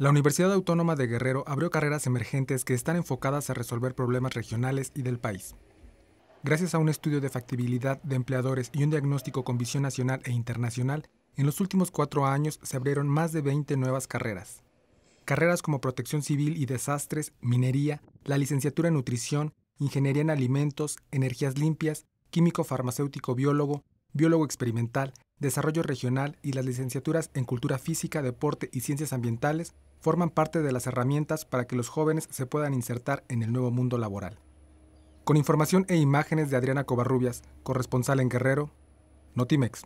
La Universidad Autónoma de Guerrero abrió carreras emergentes que están enfocadas a resolver problemas regionales y del país. Gracias a un estudio de factibilidad de empleadores y un diagnóstico con visión nacional e internacional, en los últimos cuatro años se abrieron más de 20 nuevas carreras. Carreras como protección civil y desastres, minería, la licenciatura en nutrición, ingeniería en alimentos, energías limpias, químico farmacéutico biólogo, biólogo experimental, desarrollo regional y las licenciaturas en cultura física, deporte y ciencias ambientales forman parte de las herramientas para que los jóvenes se puedan insertar en el nuevo mundo laboral. Con información e imágenes de Adriana Covarrubias, corresponsal en Guerrero, Notimex.